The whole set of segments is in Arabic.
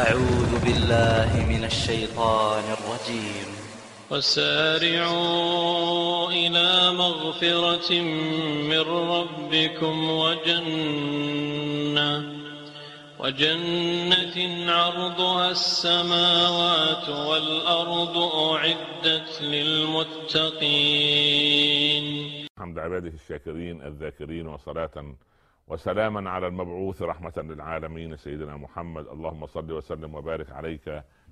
أعوذ بالله من الشيطان الرجيم وسارعوا إلى مغفرة من ربكم وجنة وجنة عرضها السماوات والأرض أعدت للمتقين الحمد عباده الشاكرين الذاكرين وصلاة وسلاما على المبعوث رحمة للعالمين سيدنا محمد اللهم صل وسلم وبارك عليك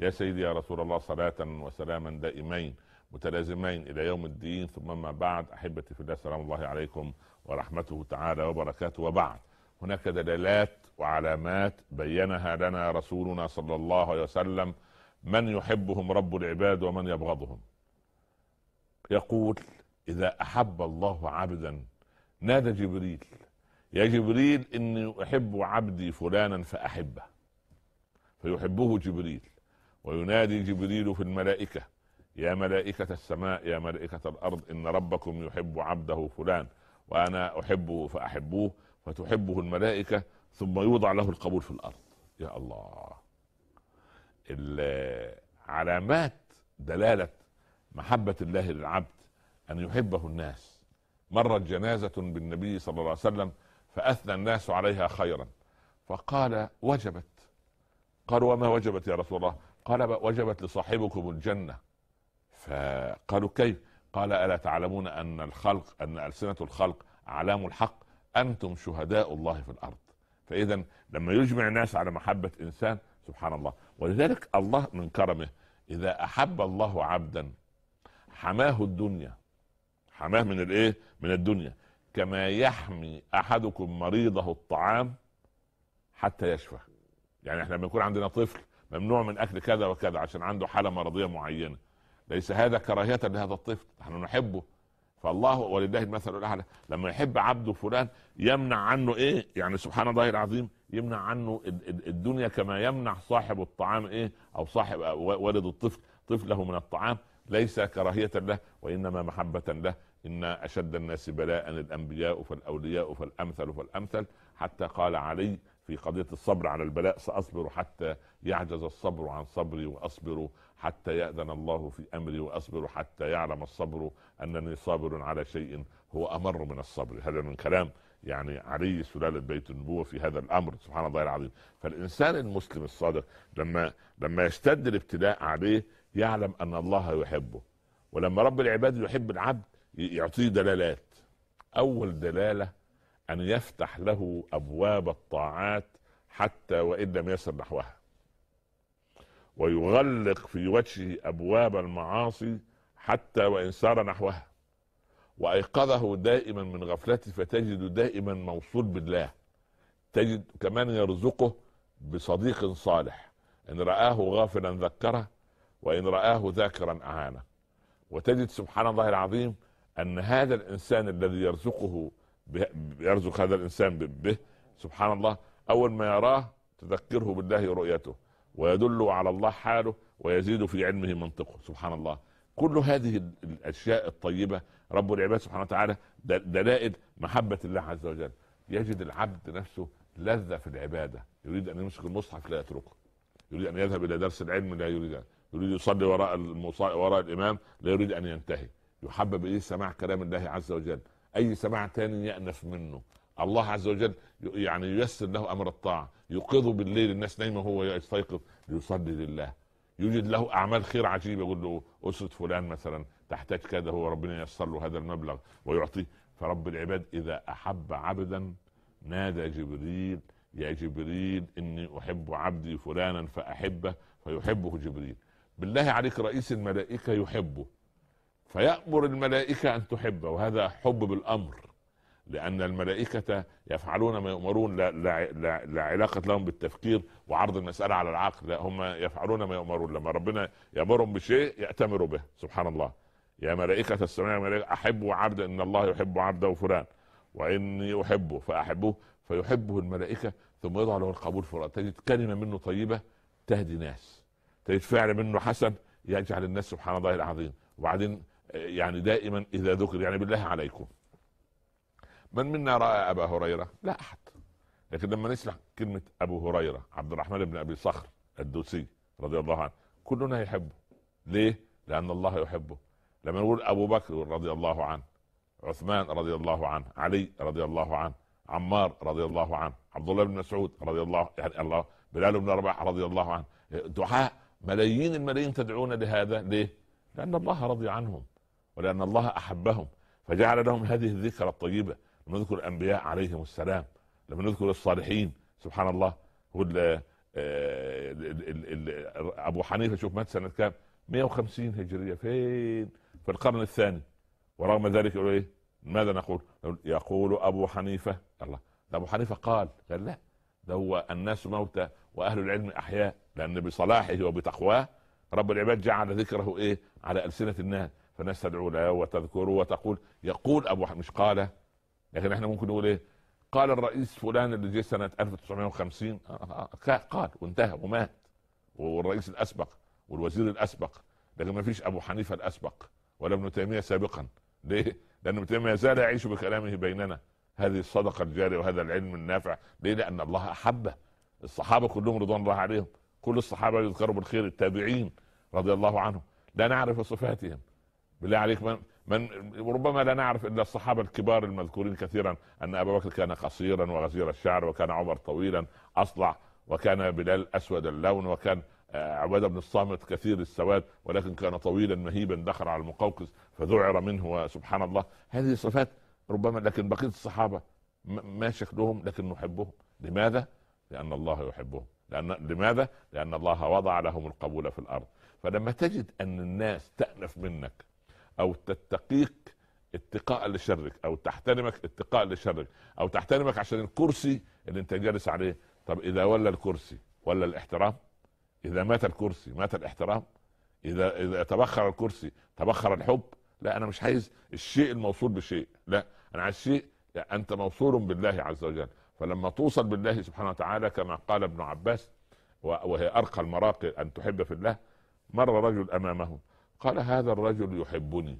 يا سيدي يا رسول الله صلاة وسلاما دائمين متلازمين إلى يوم الدين ثم ما بعد أحبتي في الله سلام الله عليكم ورحمته تعالى وبركاته وبعد هناك دلالات وعلامات بينها لنا رسولنا صلى الله عليه وسلم من يحبهم رب العباد ومن يبغضهم يقول إذا أحب الله عبدا نادى جبريل يا جبريل إني أحب عبدي فلانا فأحبه فيحبه جبريل وينادي جبريل في الملائكة يا ملائكة السماء يا ملائكة الأرض إن ربكم يحب عبده فلان وأنا أحبه فأحبوه فتحبه الملائكة ثم يوضع له القبول في الأرض يا الله علامات دلالة محبة الله للعبد أن يحبه الناس مرت جنازة بالنبي صلى الله عليه وسلم فاثنى الناس عليها خيرا فقال وجبت قالوا وما وجبت يا رسول الله قال وجبت لصاحبكم الجنه فقالوا كيف قال الا تعلمون ان الخلق ان السنه الخلق اعلام الحق انتم شهداء الله في الارض فاذا لما يجمع الناس على محبه انسان سبحان الله ولذلك الله من كرمه اذا احب الله عبدا حماه الدنيا حماه من الايه من الدنيا كما يحمي احدكم مريضه الطعام حتى يشفى يعني احنا لما يكون عندنا طفل ممنوع من اكل كذا وكذا عشان عنده حاله مرضيه معينه ليس هذا كراهيه لهذا الطفل نحن نحبه فالله ولله المثل الاعلى لما يحب عبده فلان يمنع عنه ايه يعني سبحان الله العظيم يمنع عنه الدنيا كما يمنع صاحب الطعام ايه او صاحب والد الطفل طفله من الطعام ليس كراهيه له وانما محبه له إن أشد الناس بلاء الأنبياء فالأولياء فالأمثل فالأمثل حتى قال علي في قضية الصبر على البلاء سأصبر حتى يعجز الصبر عن صبري وأصبر حتى يأذن الله في أمري وأصبر حتى يعلم الصبر أنني صابر على شيء هو أمر من الصبر هذا من كلام يعني علي سلالة بيت النبوة في هذا الأمر سبحان الله العظيم فالإنسان المسلم الصادق لما لما يشتد الابتلاء عليه يعلم أن الله يحبه ولما رب العباد يحب العبد يعطيه دلالات اول دلاله ان يفتح له ابواب الطاعات حتى وان لم يسر نحوها ويغلق في وجهه ابواب المعاصي حتى وان سار نحوها وايقظه دائما من غفلته فتجده دائما موصول بالله تجد كمان يرزقه بصديق صالح ان رآه غافلا ذكره وان رآه ذاكرا اعانه وتجد سبحان الله العظيم ان هذا الانسان الذي يرزقه يرزق هذا الانسان به سبحان الله اول ما يراه تذكره بالله رؤيته ويدل على الله حاله ويزيد في علمه منطقه سبحان الله كل هذه الاشياء الطيبه رب العباد سبحانه وتعالى دلائل محبه الله عز وجل يجد العبد نفسه لذه في العباده يريد ان يمسك المصحف لا يتركه يريد ان يذهب الى درس العلم لا يريد أن. يريد يصلي وراء وراء الامام لا يريد ان ينتهي يحبب اليه سماع كلام الله عز وجل اي سماع تاني يانف منه الله عز وجل يعني ييسر له امر الطاعه يوقظه بالليل الناس نايمه وهو يستيقظ ليصلي لله يوجد له اعمال خير عجيبه يقول له اسره فلان مثلا تحتاج كذا هو ربنا ييسر له هذا المبلغ ويعطيه فرب العباد اذا احب عبدا نادى جبريل يا جبريل اني احب عبدي فلانا فاحبه فيحبه جبريل بالله عليك رئيس الملائكه يحبه فيأمر الملائكة أن تحب وهذا حب بالأمر لأن الملائكة يفعلون ما يؤمرون لا, لا, لا, لا علاقة لهم بالتفكير وعرض المسألة على العقل لا هم يفعلون ما يؤمرون لما ربنا يأمرهم بشيء يأتمروا به سبحان الله يا ملائكة السماء ملائكة أحبوا عبدا إن الله يحب عبده فلان وإني أحبه فأحبه فيحبه الملائكة ثم يضع له القبول فلان تجد كلمة منه طيبة تهدي ناس تجد فعل منه حسن يجعل الناس سبحان الله العظيم وبعدين يعني دائما اذا ذكر يعني بالله عليكم من منا راى ابا هريره؟ لا احد لكن لما نسمع كلمه ابو هريره عبد الرحمن بن ابي صخر الدوسي رضي الله عنه كلنا يحبه ليه؟ لان الله يحبه لما نقول ابو بكر رضي الله عنه عثمان رضي الله عنه علي رضي الله عنه عمار رضي الله عنه عبد الله بن مسعود رضي الله يعني الله بلال بن رباح رضي الله عنه دعاء ملايين الملايين تدعون لهذا ليه؟ لان الله رضي عنهم ولأن الله أحبهم فجعل لهم هذه الذكرى الطيبة لما نذكر الأنبياء عليهم السلام لما نذكر الصالحين سبحان الله الـ آه، أبو حنيفة شوف مات سنة كام 150 هجرية فين في القرن الثاني ورغم ذلك يقول إيه ماذا نقول يقول أبو حنيفة الله ده أبو حنيفة قال قال لا ده هو الناس موتى وأهل العلم أحياء لأن بصلاحه وبتقواه رب العباد جعل ذكره إيه على ألسنة الناس فالناس تدعو له وتذكره وتقول يقول ابو مش قال لكن احنا ممكن نقول ايه قال الرئيس فلان اللي جه سنه 1950 آه، آه، آه، قال وانتهى ومات والرئيس الاسبق والوزير الاسبق لكن ما فيش ابو حنيفه الاسبق ولا ابن تيميه سابقا ليه؟ لان ابن تيميه زال يعيش بكلامه بيننا هذه الصدقه الجاريه وهذا العلم النافع ليه؟ لان الله احبه الصحابه كلهم رضوان الله عليهم كل الصحابه يذكروا بالخير التابعين رضي الله عنهم لا نعرف صفاتهم بالله عليك من من ربما لا نعرف الا الصحابه الكبار المذكورين كثيرا ان ابا بكر كان قصيرا وغزير الشعر وكان عمر طويلا اصلع وكان بلال اسود اللون وكان آه، عباده بن الصامت كثير السواد ولكن كان طويلا مهيبا دخل على المقوقس فذعر منه وسبحان الله هذه صفات ربما لكن بقيه الصحابه ما شكلهم لكن نحبهم لماذا؟ لان الله يحبهم لأن لماذا؟ لأن الله وضع لهم القبول في الأرض فلما تجد أن الناس تأنف منك او تتقيك اتقاء لشرك او تحترمك اتقاء لشرك او تحترمك عشان الكرسي اللي انت جالس عليه طب اذا ولى الكرسي ولا الاحترام اذا مات الكرسي مات الاحترام اذا اذا تبخر الكرسي تبخر الحب لا انا مش عايز الشيء الموصول بشيء لا انا عايز شيء انت موصول بالله عز وجل فلما توصل بالله سبحانه وتعالى كما قال ابن عباس وهي ارقى المراقي ان تحب في الله مر رجل امامه قال هذا الرجل يحبني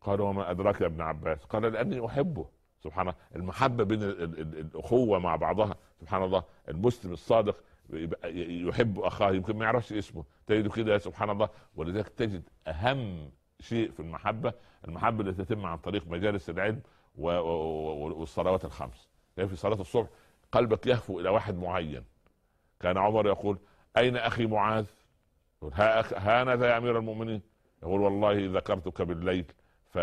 قال وما أدراك يا ابن عباس قال لأني أحبه سبحان الله المحبة بين الأخوة مع بعضها سبحان الله المسلم الصادق يحب أخاه يمكن ما يعرفش اسمه تجد كده سبحان الله ولذلك تجد أهم شيء في المحبة المحبة التي تتم عن طريق مجالس العلم والصلوات الخمس يعني في صلاة الصبح قلبك يهفو إلى واحد معين كان عمر يقول أين أخي معاذ هانذا يا امير المؤمنين يقول والله ذكرتك بالليل ف...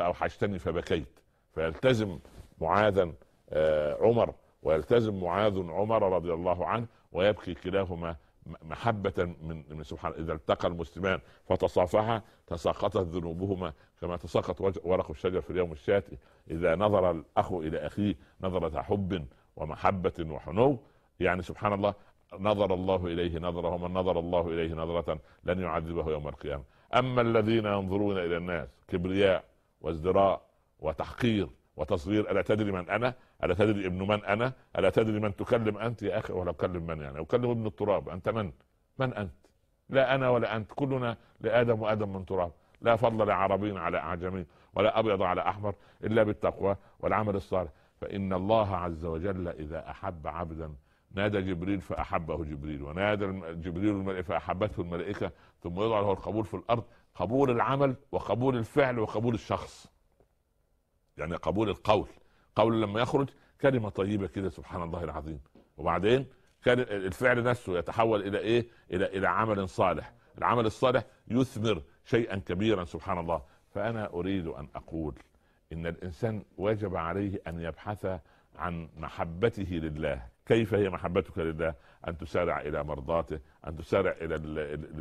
فاوحشتني فبكيت فيلتزم معاذا آه، عمر ويلتزم معاذ عمر رضي الله عنه ويبكي كلاهما محبة من من سبحان إذا التقى المسلمان فتصافحا تساقطت ذنوبهما كما تساقط ورق الشجر في اليوم الشاتي إذا نظر الأخ إلى أخيه نظرة حب ومحبة وحنو يعني سبحان الله نظر الله إليه نظره ومن نظر الله إليه نظرة لن يعذبه يوم القيامة أما الذين ينظرون إلى الناس كبرياء وازدراء وتحقير وتصغير ألا تدري من أنا ألا تدري ابن من أنا ألا تدري من تكلم أنت يا أخي ولا أكلم من يعني أكلم ابن التراب أنت من من أنت لا أنا ولا أنت كلنا لآدم وآدم من تراب لا فضل لعربي على أعجمي ولا أبيض على أحمر إلا بالتقوى والعمل الصالح فإن الله عز وجل إذا أحب عبدا نادى جبريل فأحبه جبريل ونادى جبريل الملائكة فأحبته الملائكة ثم يضع له القبول في الأرض قبول العمل وقبول الفعل وقبول الشخص يعني قبول القول قول لما يخرج كلمة طيبة كده سبحان الله العظيم وبعدين كان الفعل نفسه يتحول إلى إيه إلى إلى عمل صالح العمل الصالح يثمر شيئا كبيرا سبحان الله فأنا أريد أن أقول إن الإنسان وجب عليه أن يبحث عن محبته لله كيف هي محبتك لله ان تسارع الى مرضاته ان تسارع الى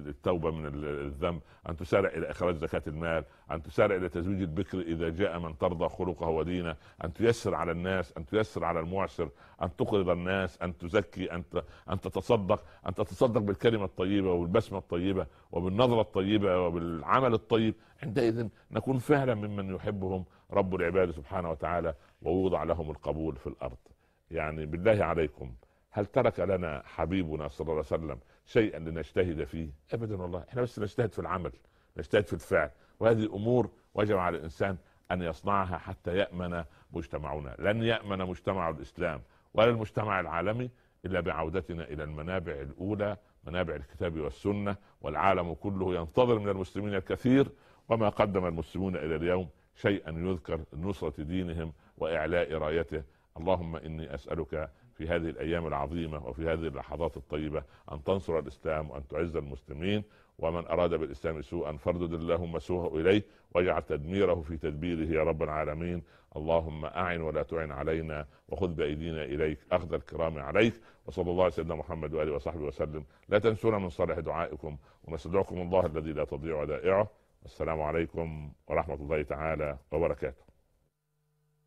التوبه من الذنب ان تسارع الى اخراج زكاه المال ان تسارع الى تزويج البكر اذا جاء من ترضى خلقه ودينه ان تيسر على الناس ان تيسر على المعسر ان تقرض الناس ان تزكي ان ان تتصدق ان تتصدق بالكلمه الطيبه وبالبسمه الطيبه وبالنظره الطيبه وبالعمل الطيب عندئذ نكون فعلا ممن يحبهم رب العباد سبحانه وتعالى ويوضع لهم القبول في الارض يعني بالله عليكم هل ترك لنا حبيبنا صلى الله عليه وسلم شيئا لنجتهد فيه؟ ابدا والله احنا بس نجتهد في العمل نجتهد في الفعل وهذه امور وجب على الانسان ان يصنعها حتى يامن مجتمعنا، لن يامن مجتمع الاسلام ولا المجتمع العالمي الا بعودتنا الى المنابع الاولى منابع الكتاب والسنه والعالم كله ينتظر من المسلمين الكثير وما قدم المسلمون الى اليوم شيئا يذكر لنصره دينهم واعلاء رايته اللهم اني اسالك في هذه الايام العظيمه وفي هذه اللحظات الطيبه ان تنصر الاسلام وان تعز المسلمين ومن اراد بالاسلام سوءا فاردد اللهم سوءه اليه واجعل تدميره في تدبيره يا رب العالمين اللهم اعن ولا تعن علينا وخذ بايدينا اليك اخذ الكرام عليك وصلى الله على سيدنا محمد واله وصحبه وسلم لا تنسونا من صالح دعائكم ونستدعكم الله الذي لا تضيع ودائعه السلام عليكم ورحمه الله تعالى وبركاته